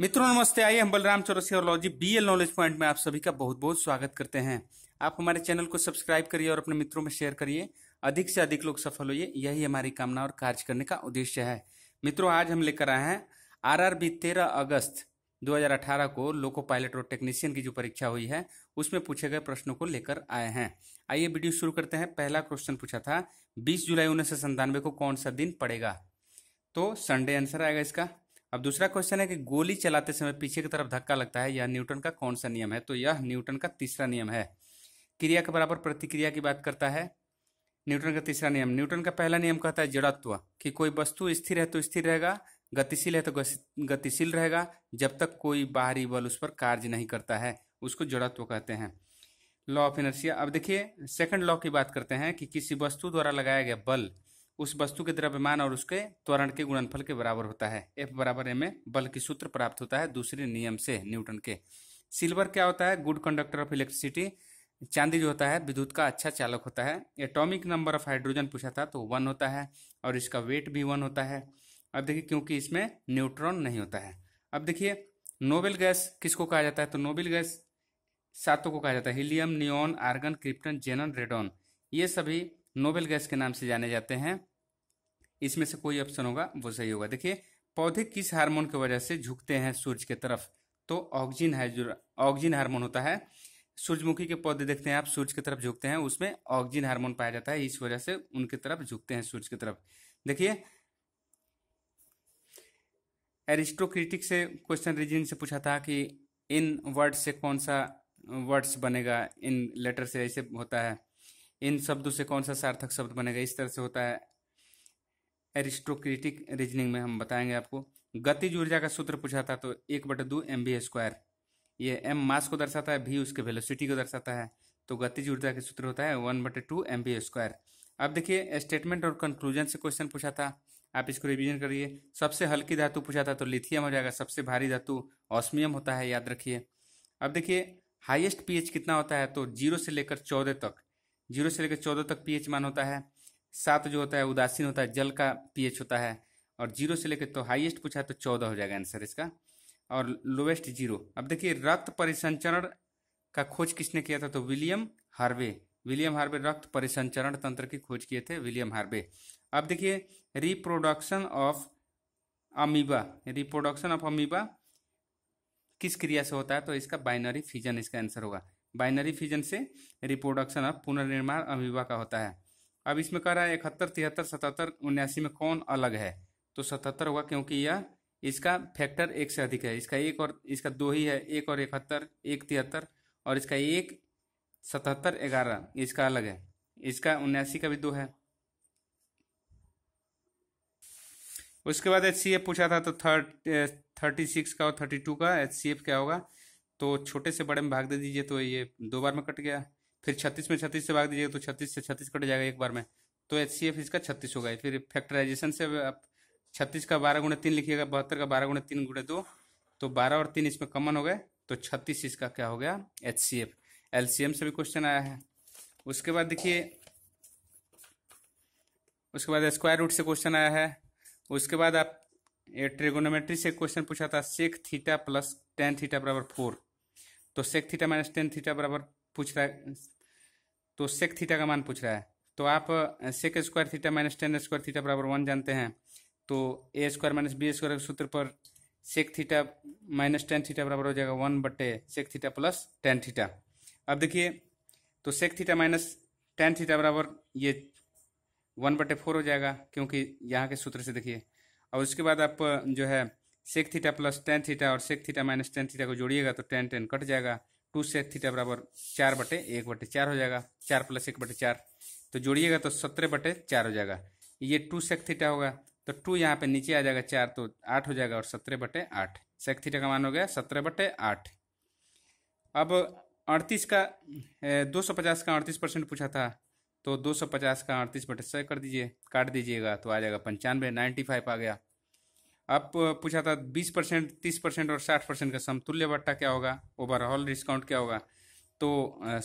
मित्रों नमस्ते आइए हम बलराम चौरसिया और लॉजी बी एल नॉलेज पॉइंट में आप सभी का बहुत बहुत स्वागत करते हैं आप हमारे चैनल को सब्सक्राइब करिए और अपने मित्रों में शेयर करिए अधिक से अधिक लोग सफल होइए यही हमारी कामना और कार्य करने का उद्देश्य है मित्रों आज हम लेकर आए हैं आर आर बी तेरह अगस्त दो हजार अठारह को लोको पायलट और टेक्नीशियन की जो परीक्षा हुई है उसमें पूछे गए प्रश्नों को लेकर आए हैं आइए वीडियो शुरू करते हैं पहला क्वेश्चन पूछा था बीस जुलाई उन्नीस को कौन सा दिन पड़ेगा तो संडे आंसर आएगा इसका अब दूसरा क्वेश्चन है कि गोली चलाते समय पीछे की तरफ धक्का लगता है यह न्यूटन का कौन सा नियम है तो यह न्यूटन का तीसरा नियम है क्रिया के बराबर प्रतिक्रिया की बात करता है न्यूटन का तीसरा नियम न्यूटन का पहला नियम कहता है जड़त्व कि कोई वस्तु स्थिर है तो स्थिर रहेगा गतिशील है तो गतिशील रहेगा जब तक कोई बाहरी बल उस पर कार्य नहीं करता है उसको जड़त्व कहते हैं लॉ ऑफ इनर्शिया अब देखिए सेकंड लॉ की बात करते हैं कि किसी वस्तु द्वारा लगाया गया बल उस वस्तु के द्रव्यमान और उसके त्वरण के गुणनफल के बराबर होता है एफ बराबर एम ए बल की सूत्र प्राप्त होता है दूसरे नियम से न्यूटन के सिल्वर क्या होता है गुड कंडक्टर ऑफ इलेक्ट्रिसिटी चांदी जो होता है विद्युत का अच्छा चालक होता है एटॉमिक नंबर ऑफ हाइड्रोजन पूछा था तो वन होता है और इसका वेट भी वन होता है अब देखिए क्योंकि इसमें न्यूट्रॉन नहीं होता है अब देखिए नोबेल गैस किसको कहा जाता है तो नोबेल गैस सातों को कहा जाता है helium neon argon krypton xenon radon ये सभी नोबेल गैस के नाम से जाने जाते हैं इसमें से कोई ऑप्शन होगा वो सही होगा देखिए पौधे किस हार्मोन की वजह से झुकते हैं सूर्य के तरफ तो ऑक्सीजन है जो ऑक्सीजन हार्मोन होता है सूर्यमुखी के पौधे देखते हैं आप सूर्य की तरफ झुकते हैं उसमें ऑक्सीजन हार्मोन पाया जाता है इस वजह से उनके तरफ झुकते हैं सूर्य की तरफ देखिए एरिस्टोक्रेटिक से क्वेश्चन रीजन से पूछा था कि इन वर्ड से कौन सा वर्ड्स बनेगा इन लेटर से ऐसे होता है इन शब्दों से कौन सा सार्थक शब्द बनेगा इस तरह से होता है एरिस्टोक्रेटिक रीजनिंग में हम बताएंगे आपको गतिज ऊर्जा का सूत्र पूछा था तो एक बटे दो एम बी स्क्वायर ये एम मास को दर्शाता है भी उसके वेलोसिटी को दर्शाता है तो गतिज ऊर्जा का सूत्र होता है वन बटे टू एम बी स्क्वायर अब देखिए स्टेटमेंट और कंक्लूजन से क्वेश्चन पूछा था आप इसको रिविजन करिए सबसे हल्की धातु पूछा था तो लिथियम हो जाएगा सबसे भारी धातु ऑस्मियम होता है याद रखिए अब देखिए हाइएस्ट पीएच कितना होता है तो जीरो से लेकर चौदह तक जीरो से लेकर चौदह तक पीएच मान होता है सात जो होता है उदासीन होता है जल का पीएच होता है और जीरो से लेकर तो हाईएस्ट पूछा है तो चौदह हो जाएगा आंसर इसका और लोवेस्ट जीरो अब देखिए रक्त परिसंचरण का खोज किसने किया था तो विलियम हार्वे विलियम हार्वे रक्त परिसंचरण तंत्र की खोज किए थे विलियम हार्वे अब देखिए reproduction of amoeba reproduction of amoeba किस क्रिया से होता है तो इसका बाइनरी फिजन इसका आंसर होगा बाइनरी फिजन से रिप्रोडक्शन और पुनर्निर्माण अमीबा का होता है अब इसमें कह रहा है इकहत्तर तिहत्तर सतहत्तर उन्यासी में कौन अलग है तो सतहत्तर होगा क्योंकि यह इसका फैक्टर एक से अधिक है इसका एक और इसका दो ही है एक और इकहत्तर एक तिहत्तर और इसका एक सतहत्तर ग्यारह इसका अलग है इसका उन्यासी का भी दो है उसके बाद एच पूछा था तो थर्ट थर्टी सिक्स का और थर्टी टू का एच क्या होगा तो छोटे से बड़े में भाग दे दीजिए तो ये दो बार में कट गया फिर छत्तीस में छत्तीस से भाग दीजिए तो छत्तीस से छत्तीस कट जाएगा एक बार में तो एच सी एफ इसका छत्तीस होगा फिर फैक्टराइजेशन से आप छत्तीस का बारह गुणे तीन लिखिएगा बहत्तर का बारह गुणे तीन गुणे दो तो बारह और तीन इसमें कॉमन हो गए तो छत्तीस इसका क्या हो गया H C F L C M से भी क्वेश्चन आया है उसके बाद देखिए उसके बाद स्क्वायर रूट से क्वेश्चन आया है उसके बाद आप ट्रिगोनोमेट्री से क्वेश्चन पूछा था sec theta plus tan theta बराबर फोर तो sec theta minus tan theta बराबर पूछ रहा है तो सेक थीटा का मान पूछ रहा है तो आप sec square theta minus tan square theta बराबर वन जानते हैं तो A square minus B square के सूत्र पर sec theta minus tan theta बराबर हो जाएगा वन बटे sec theta plus tan theta अब देखिए तो sec theta minus tan theta बराबर ये वन बटे फोर हो जाएगा क्योंकि यहाँ के सूत्र से देखिए और उसके बाद आप जो है sec theta plus tan theta और sec theta minus tan theta को जोड़िएगा तो टेन टेन कट जाएगा टू सेक थीटा बराबर चार बटे एक बटे चार हो जाएगा चार प्लस एक बटे चार तो जोड़िएगा तो सत्रह बटे चार हो जाएगा ये टू सेक थीटा होगा तो टू यहाँ पे नीचे आ जाएगा चार तो आठ हो जाएगा और सत्रह बटे आठ सेक थीटा का मान हो गया सत्रह बटे आठ अब अड़तीस का दो सौ पचास का अड़तीस परसेंट पूछा था तो दो सौ पचास का अड़तीस बटे सौ कर दीजिए काट दीजिएगा तो आ जाएगा पंचानवे नाइन्टी फाइव आ गया आप पूछा था बीस परसेंट तीस परसेंट और साठ परसेंट का समतुल्य बट्टा क्या होगा ओवरऑल डिस्काउंट क्या होगा तो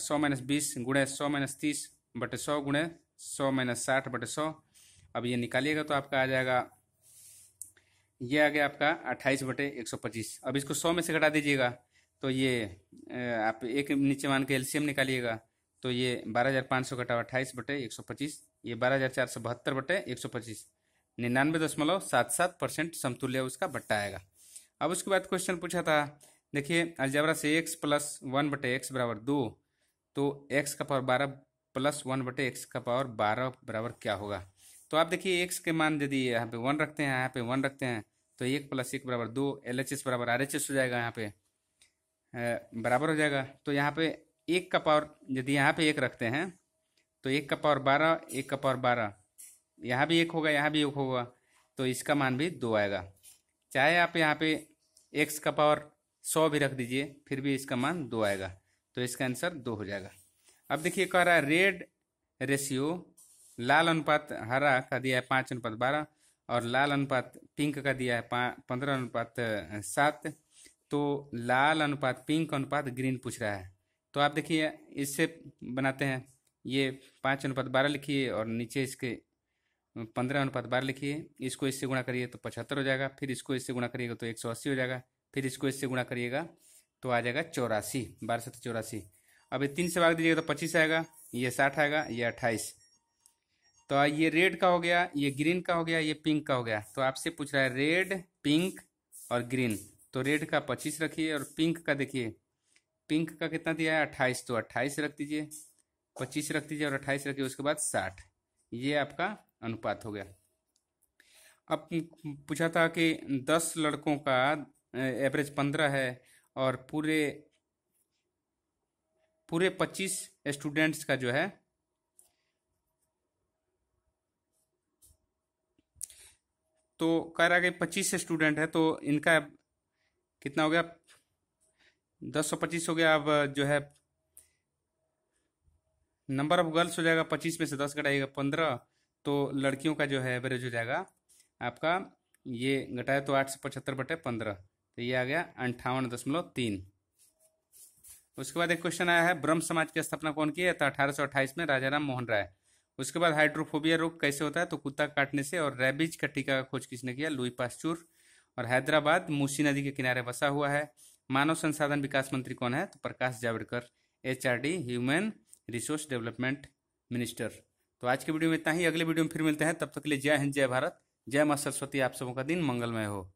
सौ माइनस बीस गुणे सौ माइनस तीस बटे सौ गुणे सौ माइनस साठ बटे सौ अब ये निकालिएगा तो आपका आ जाएगा ये आ गया आपका अट्ठाईस बटे एक सौ पच्चीस अब इसको सौ में से घटा दीजिएगा तो ये आप एक नीचे मान के एलसीएम निकालिएगा तो ये बारह हज़ार पाँच सौ घटा अट्ठाईस बटे एक सौ पच्चीस ये बारह हज़ार चार सौ बहत्तर बटे एक सौ पच्चीस निन्यानवे दशमलव सात सात परसेंट समतुल्य उसका बट्टा आएगा अब उसके बाद क्वेश्चन पूछा था देखिए अलजबरा से एक्स प्लस वन बटे एक्स बराबर दो तो एक्स का पावर बारह प्लस वन बटे एक्स का पावर बारह बराबर क्या होगा तो आप देखिए एक्स के मान यदि यहाँ पे वन रखते हैं यहाँ पे वन रखते हैं तो एक प्लस एक बराबर दो एल एच एस बराबर आर एच एस हो जाएगा यहाँ पे बराबर हो जाएगा तो यहाँ पे एक का पावर यदि यहाँ पे एक रखते हैं तो एक का पावर बारह एक का पावर बारह यहाँ भी एक होगा यहाँ भी एक होगा तो इसका मान भी दो आएगा चाहे आप यहाँ पे एक्स का पावर सौ भी रख दीजिए फिर भी इसका मान दो आएगा तो इसका आंसर दो हो जाएगा अब देखिए कह रहा है रेड रेशियो लाल अनुपात हरा का दिया है पाँच अनुपात बारह और लाल अनुपात पिंक का दिया है पंद्रह अनुपात सात तो लाल अनुपात पिंक अनुपात ग्रीन पूछ रहा है तो आप देखिए इससे बनाते हैं ये पाँच अनुपात बारह लिखिए और नीचे इसके पंद्रह अनुपात बार लिखिए इसको इससे गुणा करिए तो पचहत्तर हो जाएगा फिर इसको इससे गुणा करिएगा तो एक सौ अस्सी हो जाएगा फिर इसको इससे गुणा करिएगा तो आ जाएगा चौरासी बारह सत्तर चौरासी अब ये तीन से भाग दीजिएगा तो पच्चीस आएगा ये साठ आएगा ये अट्ठाईस तो ये रेड का हो गया ये ग्रीन का हो गया ये पिंक का हो गया तो आपसे पूछ रहा है रेड पिंक और ग्रीन तो रेड का पच्चीस रखिए और पिंक का देखिए पिंक का कितना दिया है अट्ठाईस तो अट्ठाईस रख दीजिए पच्चीस रख दीजिए और अट्ठाईस रखिए उसके बाद साठ ये आपका अनुपात हो गया अब पूछा था कि दस लड़कों का एवरेज पंद्रह है और पूरे पूरे पच्चीस स्टूडेंट्स का जो है तो कह रहा कि पच्चीस स्टूडेंट है तो इनका कितना हो गया दस सौ पच्चीस हो गया अब जो है नंबर ऑफ गर्ल्स हो जाएगा पच्चीस में से दस घटाइएगा पंद्रह तो लड़कियों का जो है एवरेज हो जाएगा आपका ये घटाया तो आठ सौ पचहत्तर बटे पंद्रह तो ये आ गया अंठावन दशमलव तीन उसके बाद एक क्वेश्चन आया है ब्रह्म समाज की स्थापना कौन की है तो अठारह में राजाराम मोहन राय उसके बाद हाइड्रोफोबिया रोग कैसे होता है तो कुत्ता काटने से और रेबिज का टीका का खोज किसने किया लुई पास्चूर और हैदराबाद मूसी नदी के किनारे बसा हुआ है मानव संसाधन विकास मंत्री कौन है तो Prakash Javadekar H human resource development minister तो आज के वीडियो में इतना ही अगले वीडियो में फिर मिलते हैं तब तक के लिए जय हिंद जय भारत जय माँ सरस्वती आप सबों का दिन मंगलमय हो